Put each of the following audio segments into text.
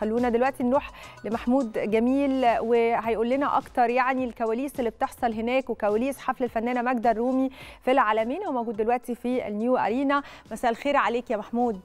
خلونا دلوقتي نروح لمحمود جميل وهيقول لنا اكتر يعني الكواليس اللي بتحصل هناك وكواليس حفل الفنانه ماجده الرومي في العالمين وموجود دلوقتي في النيو ارينا مساء الخير عليك يا محمود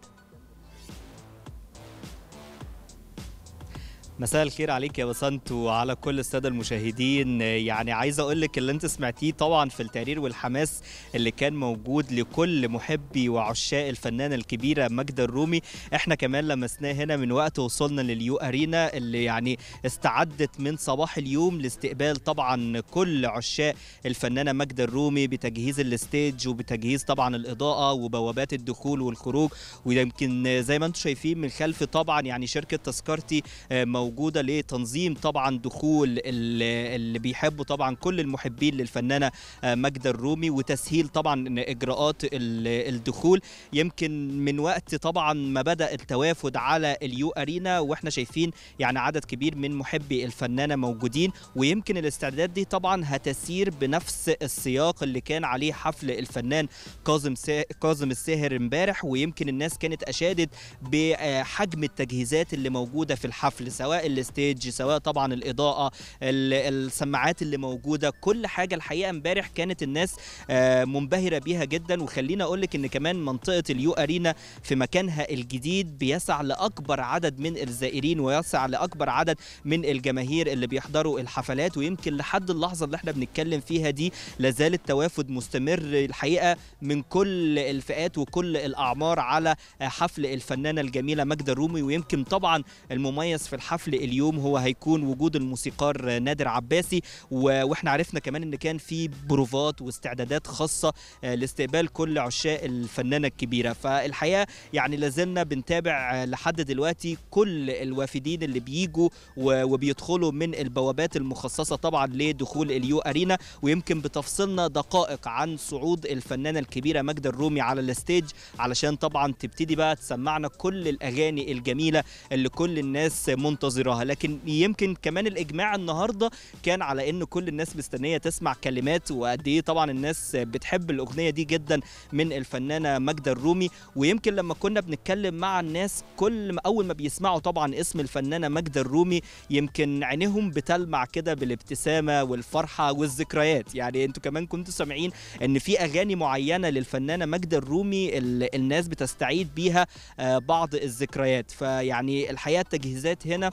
مساء الخير عليك يا بسنت وعلى كل الساده المشاهدين يعني عايز اقول لك اللي انت سمعتيه طبعا في التقرير والحماس اللي كان موجود لكل محبي وعشاق الفنانه الكبيره ماجده الرومي احنا كمان لمسناه هنا من وقت وصلنا لليو ارينا اللي يعني استعدت من صباح اليوم لاستقبال طبعا كل عشاق الفنانه ماجده الرومي بتجهيز الاستيج وبتجهيز طبعا الاضاءه وبوابات الدخول والخروج ويمكن زي ما انتم شايفين من خلف طبعا يعني شركه تذكرتي آه، موجوده لتنظيم طبعا دخول اللي بيحبوا طبعا كل المحبين للفنانه آه، ماجدة الرومي وتسهيل طبعا اجراءات الدخول يمكن من وقت طبعا ما بدا التوافد على اليو ارينا واحنا شايفين يعني عدد كبير من محبي الفنانه موجودين ويمكن الاستعداد دي طبعا هتسير بنفس السياق اللي كان عليه حفل الفنان كاظم كاظم الساهر امبارح ويمكن الناس كانت اشادت بحجم التجهيزات اللي موجوده في الحفل سواء الستيج سواء طبعا الاضاءه السماعات اللي موجوده كل حاجه الحقيقه امبارح كانت الناس آه، منبهره بيها جدا وخلينا اقول لك ان كمان منطقه اليو ارينا في مكانها الجديد بيسع لاكبر عدد من الزائرين ويسع لاكبر عدد من الجماهير اللي بيحضروا الحفلات ويمكن لحد اللحظه اللي احنا بنتكلم فيها دي لازال التوافد مستمر الحقيقه من كل الفئات وكل الاعمار على آه، حفل الفنانه الجميله ماجده الرومي ويمكن طبعا المميز في الحفل حفل اليوم هو هيكون وجود الموسيقار نادر عباسي واحنا عرفنا كمان ان كان في بروفات واستعدادات خاصه آه، لاستقبال كل عشاق الفنانه الكبيره فالحقيقه يعني لازلنا بنتابع آه، لحد دلوقتي كل الوافدين اللي بيجوا وبيدخلوا من البوابات المخصصه طبعا لدخول اليو ارينا ويمكن بتفصلنا دقائق عن صعود الفنانه الكبيره ماجدة الرومي على الستيج علشان طبعا تبتدي بقى تسمعنا كل الاغاني الجميله اللي كل الناس منتظرة نظيرها لكن يمكن كمان الاجماع النهارده كان على ان كل الناس مستنيه تسمع كلمات وقد ايه طبعا الناس بتحب الاغنيه دي جدا من الفنانه ماجده الرومي ويمكن لما كنا بنتكلم مع الناس كل ما اول ما بيسمعوا طبعا اسم الفنانه ماجده الرومي يمكن عينيهم بتلمع كده بالابتسامه والفرحه والذكريات يعني انتوا كمان كنتوا سامعين ان في اغاني معينه للفنانه ماجده الرومي الناس بتستعيد بيها آه، بعض الذكريات فيعني الحقيقه التجهيزات هنا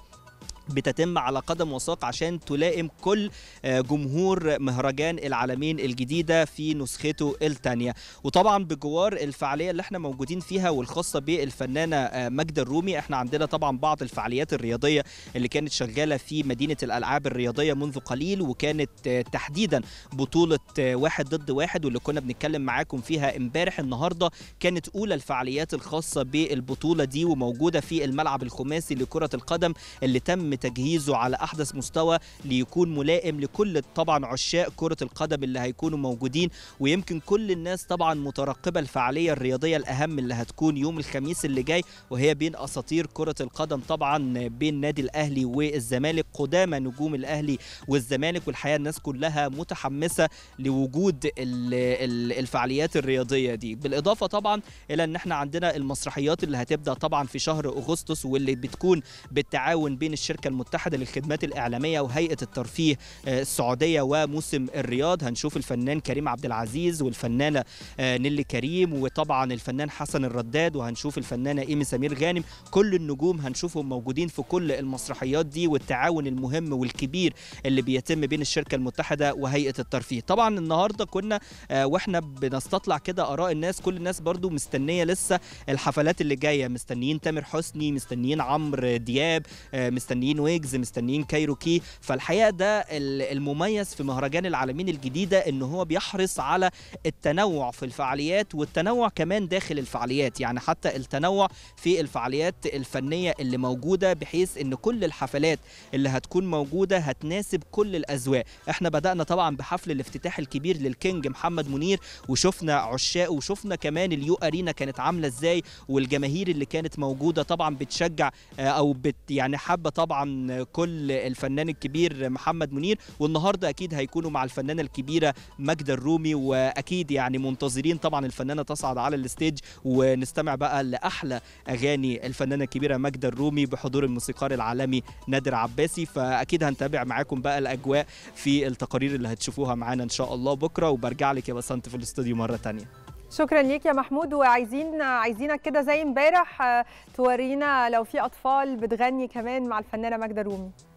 بتتم على قدم وساق عشان تلائم كل آه، جمهور مهرجان العالمين الجديدة في نسخته الثانية وطبعا بجوار الفعالية اللي احنا موجودين فيها والخاصة بالفنانة آه، ماجدة الرومي احنا عندنا طبعا بعض الفعاليات الرياضية اللي كانت شغالة في مدينة الألعاب الرياضية منذ قليل وكانت آه، تحديدا بطولة واحد ضد واحد واللي كنا بنتكلم معاكم فيها امبارح النهاردة كانت أولى الفعاليات الخاصة بالبطولة دي وموجودة في الملعب الخماسي لكرة القدم اللي تم تجهيزه على احدث مستوى ليكون ملائم لكل طبعا عشاق كره القدم اللي هيكونوا موجودين ويمكن كل الناس طبعا مترقبه الفعاليه الرياضيه الاهم اللي هتكون يوم الخميس اللي جاي وهي بين اساطير كره القدم طبعا بين نادي الاهلي والزمالك قدامى نجوم الاهلي والزمالك والحقيقه الناس كلها متحمسه لوجود الفعاليات الرياضيه دي بالاضافه طبعا الى ان احنا عندنا المسرحيات اللي هتبدا طبعا في شهر اغسطس واللي بتكون بالتعاون بين الشركه المملكه المتحده للخدمات الاعلاميه وهيئه الترفيه آه، السعوديه وموسم الرياض هنشوف الفنان كريم عبد العزيز والفنانه آه، نيلي كريم وطبعا الفنان حسن الرداد وهنشوف الفنانه ايمي سمير غانم كل النجوم هنشوفهم موجودين في كل المسرحيات دي والتعاون المهم والكبير اللي بيتم بين الشركه المتحده وهيئه الترفيه طبعا النهارده كنا آه، واحنا بنستطلع كده اراء الناس كل الناس برضو مستنيه لسه الحفلات اللي جايه مستنيين تامر حسني مستنيين عمرو دياب مستنيين مستنيين ويجز مستنيين كايروكي فالحقيقه ده المميز في مهرجان العالمين الجديده ان هو بيحرص على التنوع في الفعاليات والتنوع كمان داخل الفعاليات يعني حتى التنوع في الفعاليات الفنيه اللي موجوده بحيث ان كل الحفلات اللي هتكون موجوده هتناسب كل الاذواق احنا بدانا طبعا بحفل الافتتاح الكبير للكينج محمد منير وشفنا عشاقه وشفنا كمان اليو ارينا كانت عامله ازاي والجماهير اللي كانت موجوده طبعا بتشجع آه، او بت يعني حابه طبعا كل الفنان الكبير محمد منير والنهارده اكيد هيكونوا مع الفنانه الكبيره ماجده الرومي واكيد يعني منتظرين طبعا الفنانه تصعد على الستيج ونستمع بقى لاحلى اغاني الفنانه الكبيره ماجده الرومي بحضور الموسيقار العالمي نادر عباسي فاكيد هنتابع معاكم بقى الاجواء في التقارير اللي هتشوفوها معانا ان شاء الله بكره وبرجع لك يا بسنت في الاستوديو مره ثانيه شكرا ليك يا محمود وعايزين عايزينك كده زي امبارح آه، تورينا لو في اطفال بتغني كمان مع الفنانه ماجده رومي